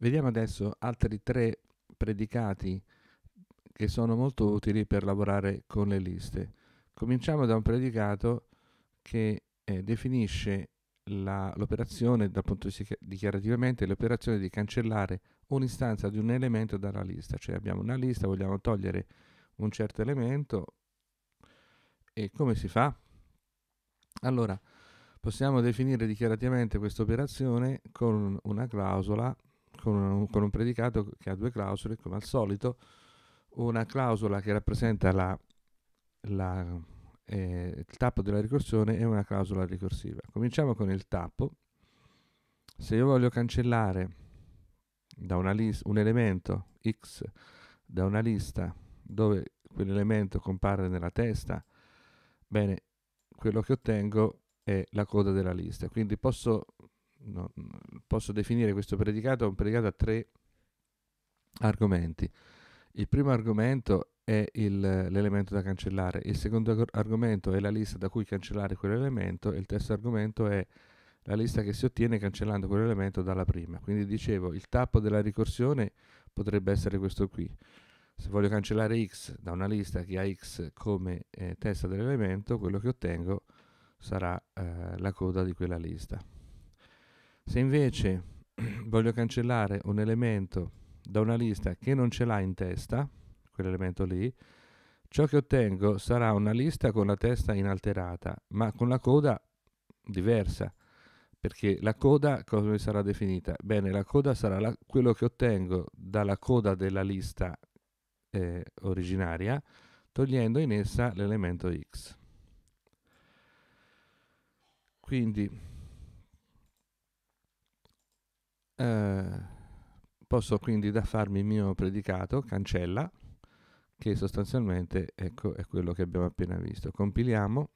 Vediamo adesso altri tre predicati che sono molto utili per lavorare con le liste. Cominciamo da un predicato che eh, definisce l'operazione, dal punto di vista dichiarativamente, l'operazione di cancellare un'istanza di un elemento dalla lista, cioè abbiamo una lista, vogliamo togliere un certo elemento e come si fa? Allora, possiamo definire dichiarativamente questa operazione con una clausola con un, con un predicato che ha due clausole, come al solito, una clausola che rappresenta la, la, eh, il tappo della ricorsione e una clausola ricorsiva. Cominciamo con il tappo. Se io voglio cancellare da una list, un elemento X da una lista dove quell'elemento compare nella testa, bene, quello che ottengo è la coda della lista. Quindi posso no, mm, posso definire questo predicato un predicato a tre argomenti. Il primo argomento è il, l'elemento da cancellare, il secondo argomento è la lista da cui cancellare quell'elemento e il terzo argomento è la lista che si ottiene cancellando quell'elemento dalla prima. Quindi dicevo, il tappo della ricorsione potrebbe essere questo qui. Se voglio cancellare x da una lista che ha x come eh, testa dell'elemento, quello che ottengo sarà eh, la coda di quella lista. Se invece voglio cancellare un elemento da una lista che non ce l'ha in testa, quell'elemento lì, ciò che ottengo sarà una lista con la testa inalterata, ma con la coda diversa. Perché la coda come sarà definita? Bene, la coda sarà la, quello che ottengo dalla coda della lista eh, originaria, togliendo in essa l'elemento x. Quindi eh, posso quindi da farmi il mio predicato, cancella, che sostanzialmente ecco, è quello che abbiamo appena visto. Compiliamo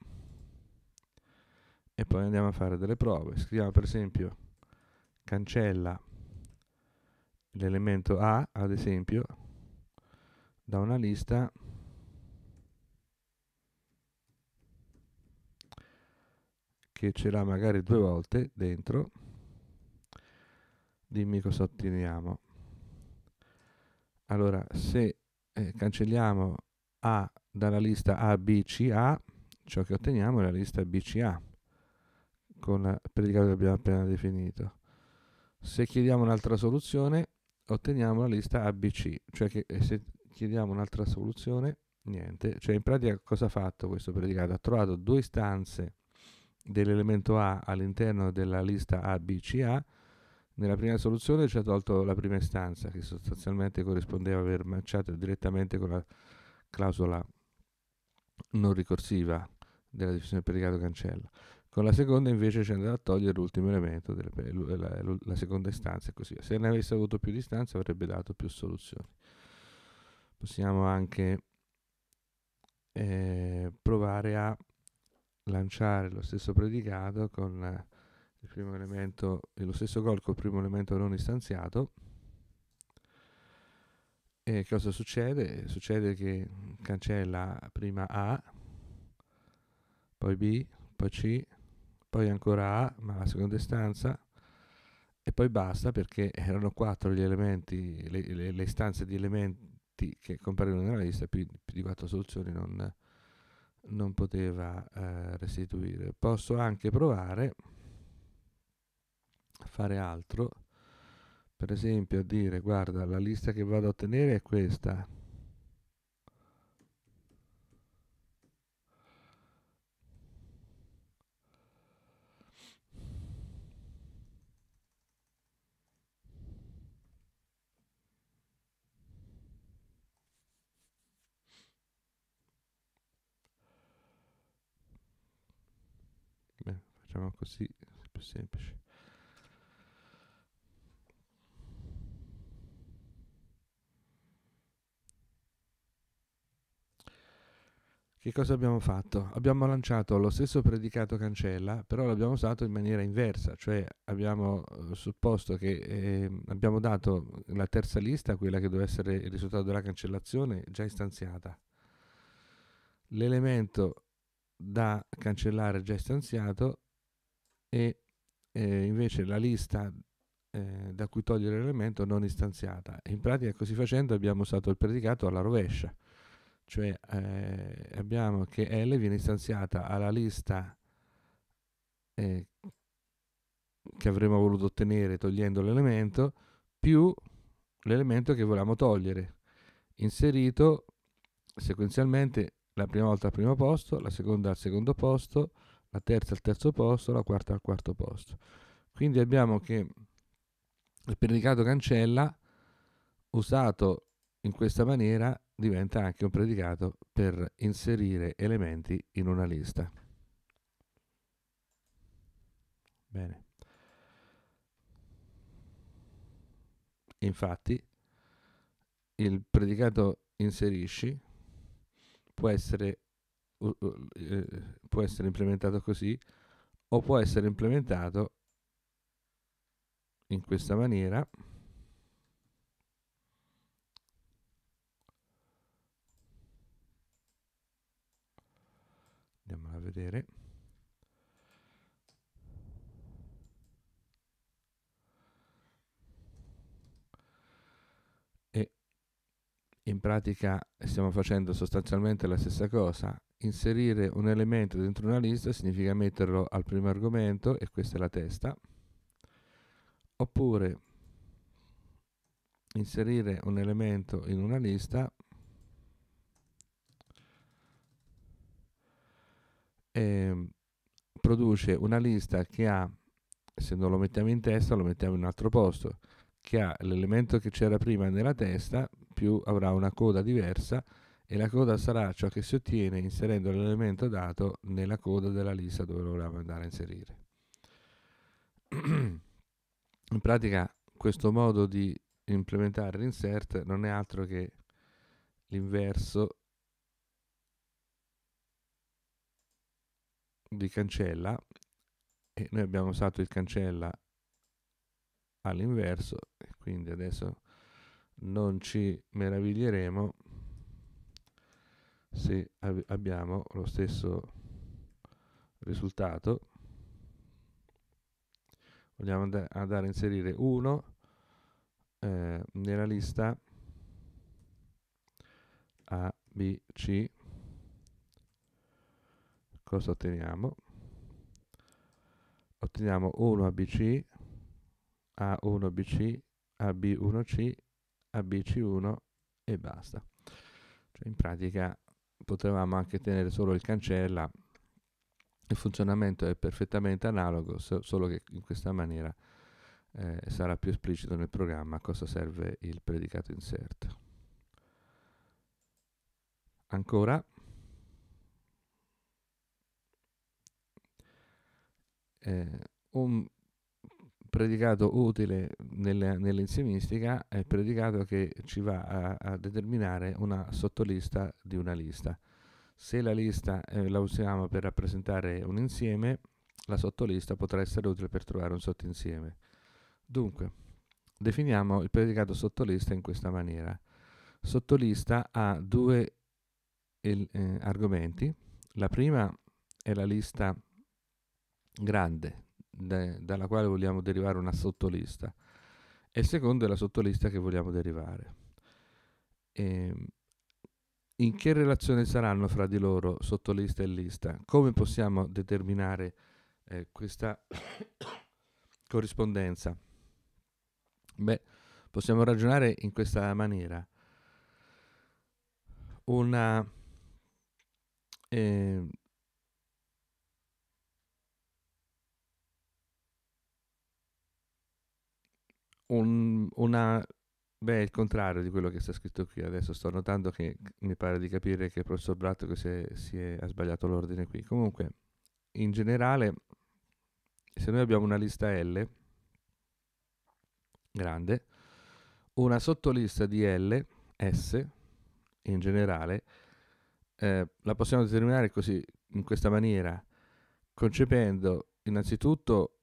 e poi andiamo a fare delle prove. Scriviamo per esempio cancella l'elemento A, ad esempio, da una lista che ce l'ha magari due volte dentro dimmi cosa otteniamo. Allora, se eh, cancelliamo A dalla lista ABCA, ciò che otteniamo è la lista BCA, con il predicato che abbiamo appena definito. Se chiediamo un'altra soluzione, otteniamo la lista ABC, cioè che eh, se chiediamo un'altra soluzione, niente. Cioè in pratica cosa ha fatto questo predicato? Ha trovato due istanze dell'elemento A all'interno della lista ABCA nella prima soluzione ci ha tolto la prima istanza, che sostanzialmente corrispondeva a aver manciato direttamente con la clausola non ricorsiva della decisione per ricado cancella. Con la seconda invece ci c'è andato a togliere l'ultimo elemento, della, la, la, seconda istanza e così via. Se ne avesse avuto più distanza avrebbe dato più soluzioni. Possiamo anche eh, provare a lanciare lo stesso predicato con il primo elemento è lo stesso gol col primo elemento non istanziato e cosa succede? Succede che cancella prima A, poi B, poi C, poi ancora A, ma la seconda istanza, e poi basta perché erano quattro gli elementi, le, le, le istanze di elementi che comparivano nella lista, più, più di quattro soluzioni non, non poteva eh, restituire. Posso anche provare fare altro per esempio dire guarda la lista che vado a ottenere è questa Beh, facciamo così, è più semplice. Che cosa abbiamo fatto? Abbiamo lanciato lo stesso predicato cancella, però l'abbiamo usato in maniera inversa, cioè abbiamo eh, supposto che eh, abbiamo dato la terza lista, quella che doveva essere il risultato della cancellazione, già istanziata. L'elemento da cancellare già istanziato e eh, invece la lista eh, da cui togliere l'elemento non istanziata. In pratica così facendo abbiamo usato il predicato alla rovescia cioè eh, abbiamo che L viene istanziata alla lista eh, che avremmo voluto ottenere togliendo l'elemento più l'elemento che volevamo togliere inserito sequenzialmente la prima volta al primo posto, la seconda al secondo posto, la terza al terzo posto, la quarta al quarto posto. Quindi abbiamo che il predicato cancella usato in questa maniera diventa anche un predicato per inserire elementi in una lista. Bene. Infatti, il predicato inserisci può essere, eh, può essere implementato così o può essere implementato in questa maniera vedere e in pratica stiamo facendo sostanzialmente la stessa cosa inserire un elemento dentro una lista significa metterlo al primo argomento e questa è la testa oppure inserire un elemento in una lista eh, produce una lista che ha, se non lo mettiamo in testa lo mettiamo in un altro posto, che ha l'elemento che c'era prima nella testa, più avrà una coda diversa e la coda sarà ciò che si ottiene inserendo l'elemento dato nella coda della lista dove lo volevamo andare a inserire. in pratica questo modo di implementare l'insert non è altro che l'inverso di cancella e noi abbiamo usato il cancella all'inverso quindi adesso non ci meraviglieremo se ab abbiamo lo stesso risultato vogliamo andare, andare a inserire 1 eh, nella lista A, B, C cosa otteniamo? Otteniamo 1ABC, A1BC, AB1C, ABC1 e basta. Cioè in pratica potevamo anche tenere solo il cancella, il funzionamento è perfettamente analogo, so solo che in questa maniera eh, sarà più esplicito nel programma a cosa serve il predicato insert. Ancora eh, un predicato utile nelle, nell'insiemistica è il predicato che ci va a, a, determinare una sottolista di una lista. Se la lista eh, la usiamo per rappresentare un insieme, la sottolista potrà essere utile per trovare un sottoinsieme. Dunque, definiamo il predicato sottolista in questa maniera. Sottolista ha due eh, argomenti. La prima è la lista grande de, dalla quale vogliamo derivare una sottolista e il secondo è la sottolista che vogliamo derivare. E ehm, in che relazione saranno fra di loro sottolista e lista? Come possiamo determinare eh, questa corrispondenza? Beh, possiamo ragionare in questa maniera. Una, eh, un, una... Beh, è il contrario di quello che sta scritto qui. Adesso sto notando che mi pare di capire che il professor Bratto si, è, si è, ha sbagliato l'ordine qui. Comunque, in generale, se noi abbiamo una lista L grande, una sottolista di L, S, in generale, eh, la possiamo determinare così, in questa maniera, concependo innanzitutto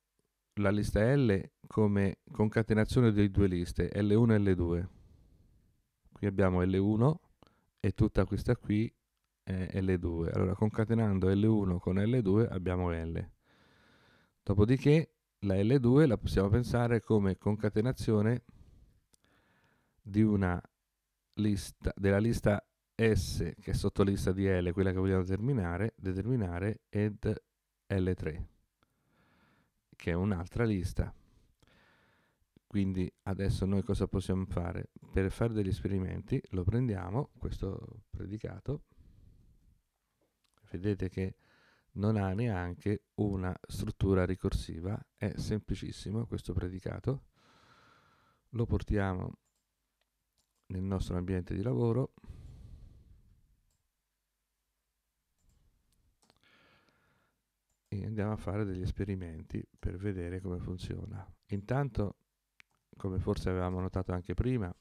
la lista L come concatenazione dei due liste, L1 e L2. Qui abbiamo L1 e tutta questa qui è L2. Allora, concatenando L1 con L2 abbiamo L. Dopodiché la L2 la possiamo pensare come concatenazione di una lista, della lista S, che è sottolista di L, quella che vogliamo determinare, determinare ed L3 che è un'altra lista. Quindi adesso noi cosa possiamo fare? Per fare degli esperimenti lo prendiamo, questo predicato, vedete che non ha neanche una struttura ricorsiva, è semplicissimo questo predicato, lo portiamo nel nostro ambiente di lavoro, e andiamo a fare degli esperimenti per vedere come funziona. Intanto, come forse avevamo notato anche prima,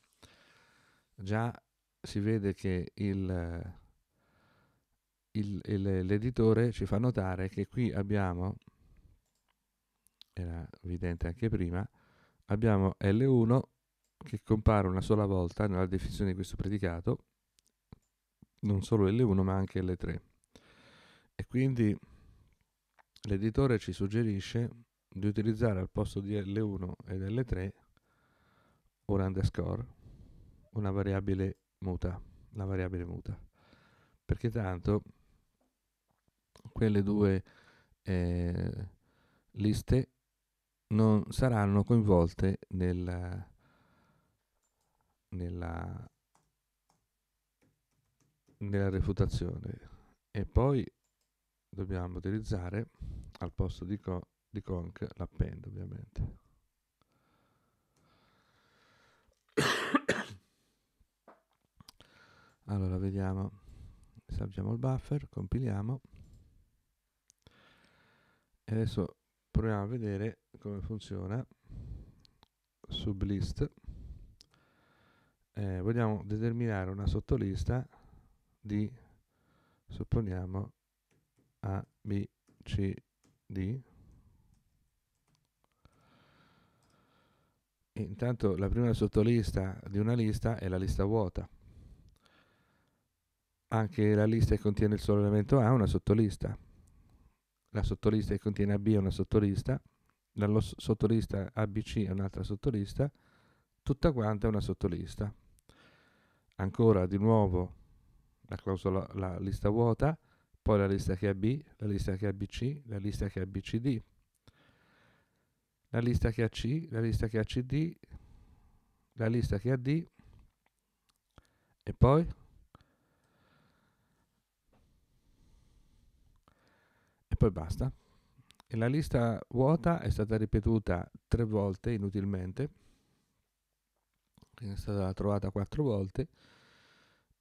già si vede che il, il, il, l'editore ci fa notare che qui abbiamo, era evidente anche prima, abbiamo L1 che compare una sola volta nella definizione di questo predicato, non solo L1 ma anche L3. E quindi l'editore ci suggerisce di utilizzare al posto di L1 ed L3 un underscore, una variabile muta, la variabile muta, perché tanto quelle due eh, liste non saranno coinvolte nella, nella, nella refutazione. E poi dobbiamo utilizzare al posto di, co di conch l'append ovviamente. allora vediamo, salviamo il buffer, compiliamo e adesso proviamo a vedere come funziona sublist. Eh, vogliamo determinare una sottolista di, supponiamo, a, B, C, D. E intanto la prima sottolista di una lista è la lista vuota. Anche la lista che contiene il solo elemento A è una sottolista. La sottolista che contiene AB è una sottolista. La sottolista ABC è un'altra sottolista. Tutta quanta è una sottolista. Ancora di nuovo la, clausola, la lista vuota poi la lista che ha B, la lista che ha BC, la lista che ha BCD, la lista che ha C, la lista che ha CD, la lista che ha D e poi e poi basta. E la lista vuota è stata ripetuta tre volte inutilmente, è stata trovata quattro volte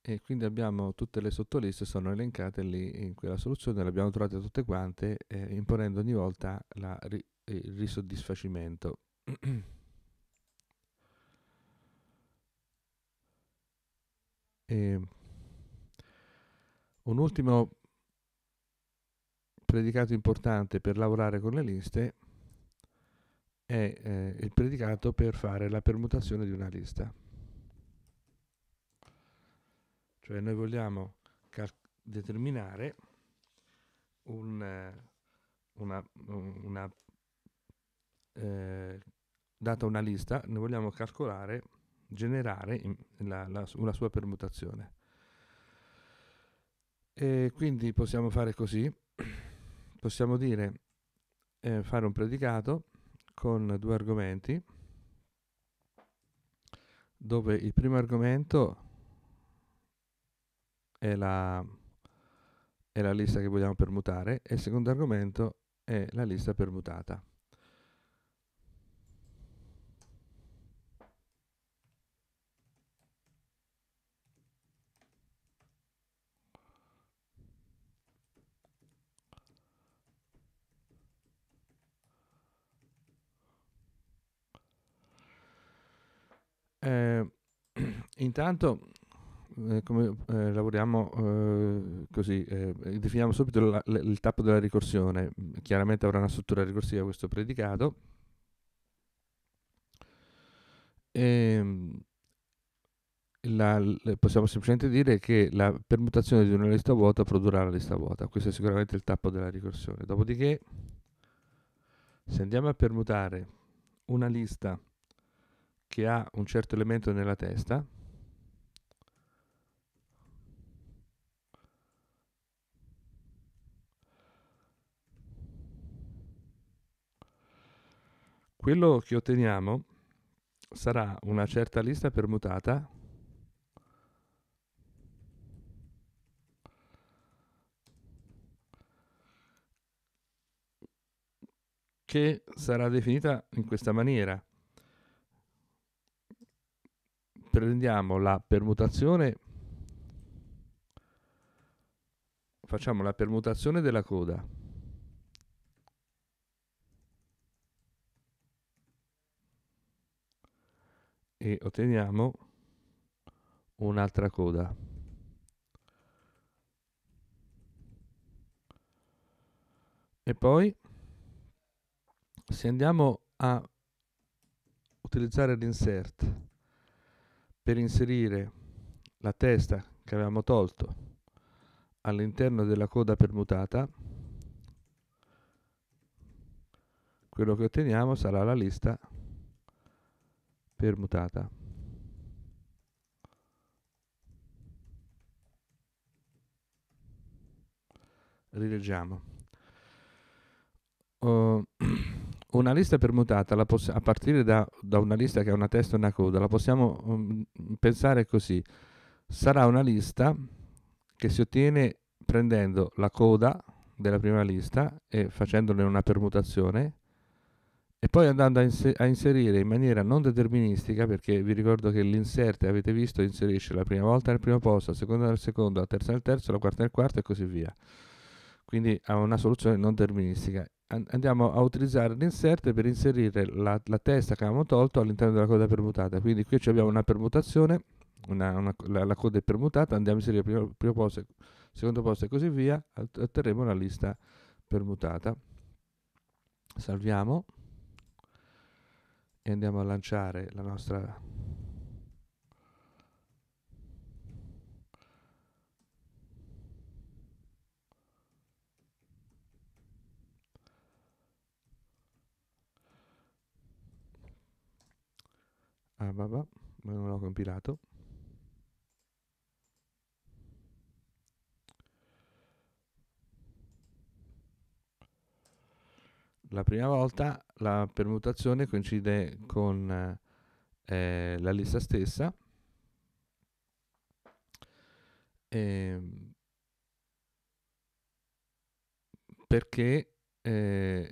e quindi abbiamo tutte le sottoliste sono elencate lì in quella soluzione, le abbiamo trovate tutte quante eh, imponendo ogni volta la, il risoddisfacimento. e, un ultimo predicato importante per lavorare con le liste è eh, il predicato per fare la permutazione di una lista. Cioè noi vogliamo cal- determinare un, una, una eh, data una lista, noi vogliamo calcolare, generare la, la, una sua permutazione. E quindi possiamo fare così, possiamo dire eh, fare un predicato con due argomenti, dove il primo argomento è la, è la lista che vogliamo permutare e il secondo argomento è la lista permutata. Eh, intanto eh, come eh, lavoriamo eh, così, eh, definiamo subito la, la, il tappo della ricorsione, chiaramente avrà una struttura ricorsiva questo predicato, e, ehm, la, possiamo semplicemente dire che la permutazione di una lista vuota produrrà la lista vuota, questo è sicuramente il tappo della ricorsione, dopodiché se andiamo a permutare una lista che ha un certo elemento nella testa, quello che otteniamo sarà una certa lista permutata che sarà definita in questa maniera. Prendiamo la permutazione, facciamo la permutazione della coda. e otteniamo un'altra coda. E poi se andiamo a utilizzare l'insert per inserire la testa che avevamo tolto all'interno della coda permutata, quello che otteniamo sarà la lista permutata rileggiamo uh, una lista permutata a partire da, da, una lista che ha una testa e una coda la possiamo um, pensare così sarà una lista che si ottiene prendendo la coda della prima lista e facendone una permutazione e poi andando a, inser- a, inserire in maniera non deterministica, perché vi ricordo che l'insert, avete visto inserisce la prima volta nel primo posto, la seconda nel secondo, la terza nel terzo, la quarta nel quarto e così via. Quindi ha una soluzione non deterministica. An- andiamo a utilizzare l'insert per inserire la, la, testa che avevamo tolto all'interno della coda permutata. Quindi qui abbiamo una permutazione, una, una, la, la, coda è permutata, andiamo a inserire il primo, primo posto, secondo posto e così via, otterremo la lista permutata. Salviamo e andiamo a lanciare la nostra ah, vabbè, non l'ho compilato la prima volta la permutazione coincide con eh, la lista stessa eh, perché eh,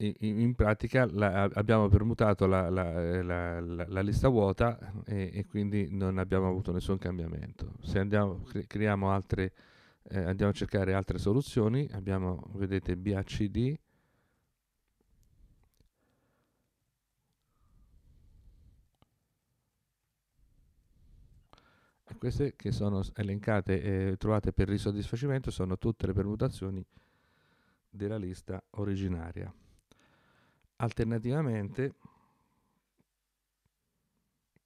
in, in, pratica la, abbiamo permutato eh, la, la, la lista vuota e, eh, e, quindi non abbiamo avuto nessun cambiamento. Se andiamo, cre- altre, eh, andiamo a cercare altre soluzioni, abbiamo, vedete, BACD, Queste che sono elencate e eh, trovate per risoddisfacimento sono tutte le permutazioni della lista originaria. Alternativamente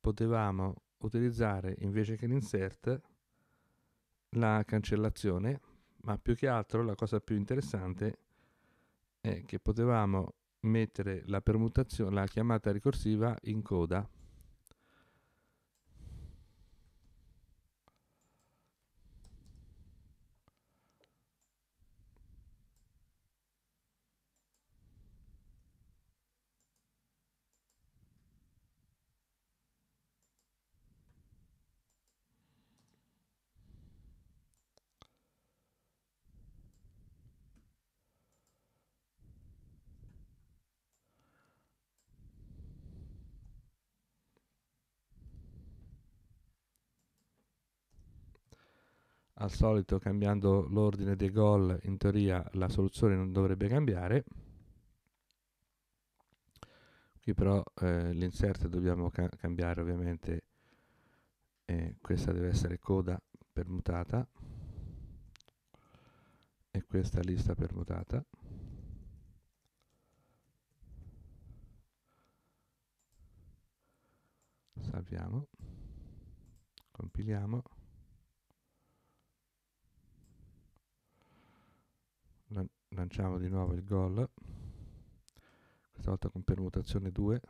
potevamo utilizzare invece che l'insert la cancellazione, ma più che altro la cosa più interessante è che potevamo mettere la permutazione, la chiamata ricorsiva in coda al solito cambiando l'ordine dei gol, in teoria la soluzione non dovrebbe cambiare. Qui però eh, l'insert dobbiamo ca cambiare ovviamente, eh, questa deve essere coda permutata e questa lista permutata. Salviamo, compiliamo. lanciamo di nuovo il gol questa volta con permutazione 2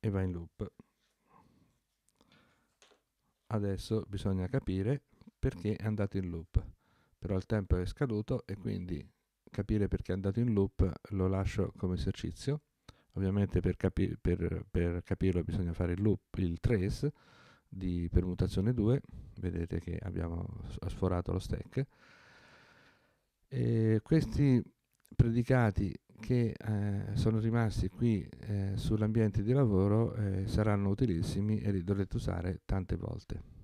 e va in loop adesso bisogna capire perché è andato in loop però il tempo è scaduto e quindi capire perché è andato in loop lo lascio come esercizio ovviamente per, capi per, per capirlo bisogna fare il loop il trace di permutazione 2 vedete che abbiamo sforato lo stack e eh, questi predicati che eh, sono rimasti qui eh, sull'ambiente di lavoro eh, saranno utilissimi e li dovrete usare tante volte.